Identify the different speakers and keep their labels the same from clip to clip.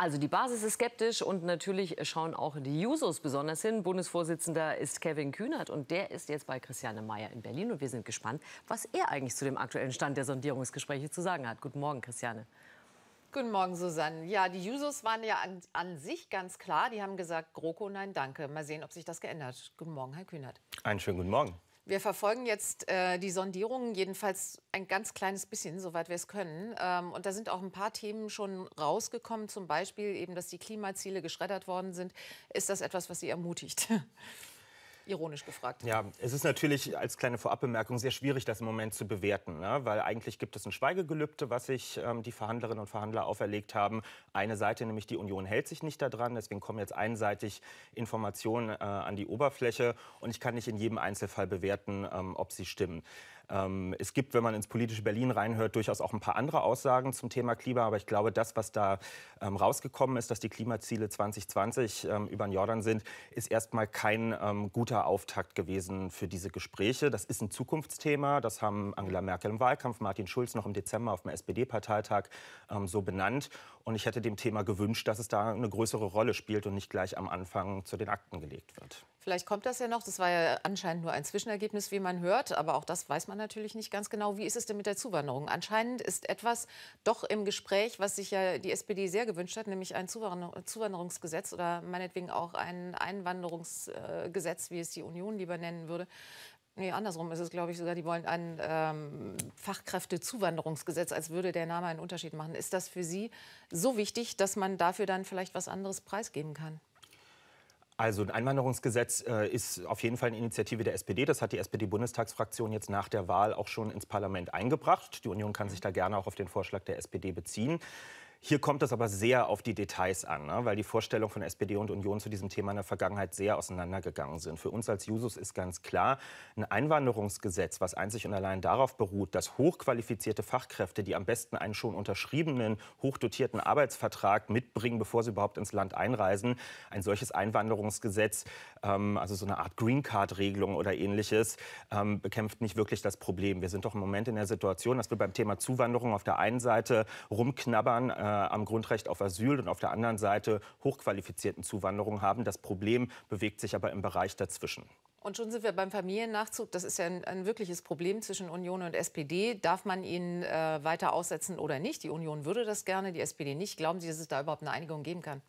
Speaker 1: Also die Basis ist skeptisch und natürlich schauen auch die Jusos besonders hin. Bundesvorsitzender ist Kevin Kühnert und der ist jetzt bei Christiane Meyer in Berlin und wir sind gespannt, was er eigentlich zu dem aktuellen Stand der Sondierungsgespräche zu sagen hat. Guten Morgen, Christiane. Guten Morgen, Susanne. Ja, die Jusos waren ja an, an, sich ganz klar. Die haben gesagt, GroKo, nein, danke. Mal sehen, ob sich das geändert. Guten Morgen, Herr Kühnert.
Speaker 2: Einen schönen guten Morgen.
Speaker 1: Wir verfolgen jetzt äh, die Sondierungen jedenfalls ein ganz kleines bisschen, soweit wir es können. Ähm, und da sind auch ein paar Themen schon rausgekommen, zum Beispiel eben, dass die Klimaziele geschreddert worden sind. Ist das etwas, was Sie ermutigt? Ironisch gefragt.
Speaker 2: Ja, es ist natürlich als kleine Vorabbemerkung sehr schwierig, das im Moment zu bewerten, ne? weil eigentlich gibt es ein Schweigegelübde, was sich ähm, die Verhandlerinnen und Verhandler auferlegt haben. Eine Seite, nämlich die Union, hält sich nicht daran, deswegen kommen jetzt einseitig Informationen äh, an die Oberfläche und ich kann nicht in jedem Einzelfall bewerten, ähm, ob sie stimmen. Ähm, es gibt, wenn man ins politische Berlin reinhört, durchaus auch ein paar andere Aussagen zum Thema Klima. Aber ich glaube, das, was da ähm, rausgekommen ist, dass die Klimaziele 2020 ähm, über den Jordan sind, ist erstmal kein ähm, guter Auftakt gewesen für diese Gespräche. Das ist ein Zukunftsthema. Das haben Angela Merkel im Wahlkampf, Martin Schulz noch im Dezember auf dem SPD-Parteitag ähm, so benannt. Und ich hätte dem Thema gewünscht, dass es da eine größere Rolle spielt und nicht gleich am Anfang zu den Akten gelegt wird.
Speaker 1: Vielleicht kommt das ja noch. Das war ja anscheinend nur ein Zwischenergebnis, wie man hört. Aber auch das weiß man natürlich nicht ganz genau. Wie ist es denn mit der Zuwanderung? Anscheinend ist etwas doch im Gespräch, was sich ja die SPD sehr gewünscht hat, nämlich ein Zuwanderungsgesetz oder meinetwegen auch ein Einwanderungsgesetz, wie es die Union lieber nennen würde. Nee, andersrum ist es, glaube ich, sogar, die wollen ein ähm, Fachkräftezuwanderungsgesetz, als würde der Name einen Unterschied machen. Ist das für Sie so wichtig, dass man dafür dann vielleicht was anderes preisgeben kann?
Speaker 2: Also ein Einwanderungsgesetz äh, ist auf jeden Fall eine Initiative der SPD. Das hat die SPD-Bundestagsfraktion jetzt nach der Wahl auch schon ins Parlament eingebracht. Die Union kann mhm. sich da gerne auch auf den Vorschlag der SPD beziehen. Hier kommt es aber sehr auf die Details an, ne? weil die Vorstellungen von SPD und Union zu diesem Thema in der Vergangenheit sehr auseinandergegangen sind. Für uns als Jusos ist ganz klar, ein Einwanderungsgesetz, was einzig und allein darauf beruht, dass hochqualifizierte Fachkräfte, die am besten einen schon unterschriebenen, hochdotierten Arbeitsvertrag mitbringen, bevor sie überhaupt ins Land einreisen, ein solches Einwanderungsgesetz, ähm, also so eine Art Green Card-Regelung oder ähnliches, ähm, bekämpft nicht wirklich das Problem. Wir sind doch im Moment in der Situation, dass wir beim Thema Zuwanderung auf der einen Seite rumknabbern, äh, am Grundrecht auf Asyl und auf der anderen Seite hochqualifizierten Zuwanderung haben. Das Problem bewegt sich aber im Bereich dazwischen.
Speaker 1: Und schon sind wir beim Familiennachzug. Das ist ja ein, ein wirkliches Problem zwischen Union und SPD. Darf man ihn äh, weiter aussetzen oder nicht? Die Union würde das gerne, die SPD nicht. Glauben Sie, dass es da überhaupt eine Einigung geben kann?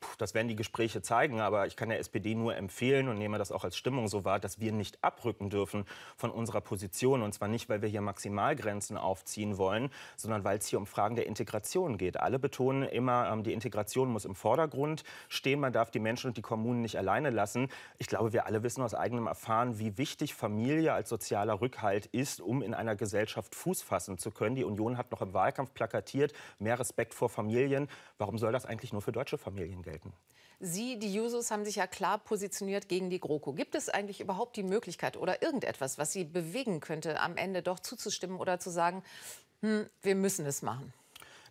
Speaker 2: Puh, das werden die Gespräche zeigen, aber ich kann der SPD nur empfehlen und nehme das auch als Stimmung so wahr, dass wir nicht abrücken dürfen von unserer Position. Und zwar nicht, weil wir hier Maximalgrenzen aufziehen wollen, sondern weil es hier um Fragen der Integration geht. Alle betonen immer, ähm, die Integration muss im Vordergrund stehen. Man darf die Menschen und die Kommunen nicht alleine lassen. Ich glaube, wir alle wissen aus eigenem Erfahren, wie wichtig Familie als sozialer Rückhalt ist, um in einer Gesellschaft Fuß fassen zu können. Die Union hat noch im Wahlkampf plakatiert, mehr Respekt vor Familien. Warum soll das eigentlich nur für deutsche Familien gelten? gelten.
Speaker 1: Sie, die Jusos, haben sich ja klar positioniert gegen die GroKo. Gibt es eigentlich überhaupt die Möglichkeit oder irgendetwas, was Sie bewegen könnte, am Ende doch zuzustimmen oder zu sagen, hm, wir müssen es machen?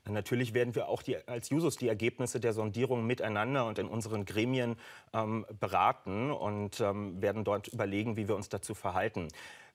Speaker 2: Natürlich werden wir auch die, als Jusos die Ergebnisse der Sondierung miteinander und in unseren Gremien ähm, beraten und ähm, werden dort überlegen, wie wir uns dazu verhalten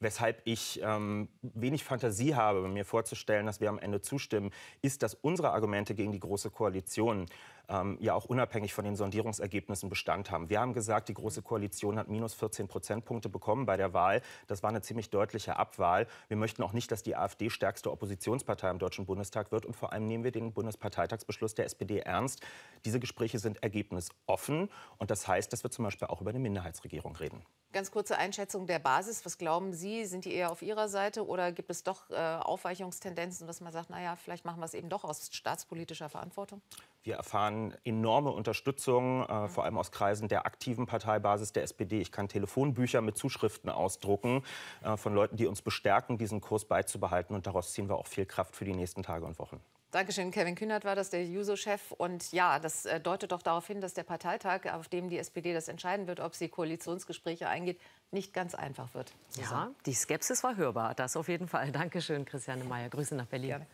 Speaker 2: weshalb ich ähm, wenig Fantasie habe, mir vorzustellen, dass wir am Ende zustimmen, ist, dass unsere Argumente gegen die Große Koalition ähm, ja auch unabhängig von den Sondierungsergebnissen Bestand haben. Wir haben gesagt, die Große Koalition hat minus 14 Prozentpunkte bekommen bei der Wahl. Das war eine ziemlich deutliche Abwahl. Wir möchten auch nicht, dass die AfD stärkste Oppositionspartei im Deutschen Bundestag wird. Und vor allem nehmen wir den Bundesparteitagsbeschluss der SPD ernst. Diese Gespräche sind ergebnisoffen. Und das heißt, dass wir zum Beispiel auch über eine Minderheitsregierung reden.
Speaker 1: Ganz kurze Einschätzung der Basis. Was glauben Sie, Sie? Sind die eher auf Ihrer Seite oder gibt es doch äh, Aufweichungstendenzen, dass man sagt, naja, vielleicht machen wir es eben doch aus staatspolitischer Verantwortung?
Speaker 2: Wir erfahren enorme Unterstützung, äh, mhm. vor allem aus Kreisen der aktiven Parteibasis der SPD. Ich kann Telefonbücher mit Zuschriften ausdrucken äh, von Leuten, die uns bestärken, diesen Kurs beizubehalten. Und daraus ziehen wir auch viel Kraft für die nächsten Tage und Wochen.
Speaker 1: Dankeschön. Kevin Kühnert war das, der Juso-Chef. Und ja, das äh, deutet doch darauf hin, dass der Parteitag, auf dem die SPD das entscheiden wird, ob sie Koalitionsgespräche eingeht, nicht ganz einfach wird. Susanne. Ja, die Skepsis war hörbar. Das auf jeden Fall. Dankeschön, Christiane Mayer. Grüße nach Berlin. Gerne.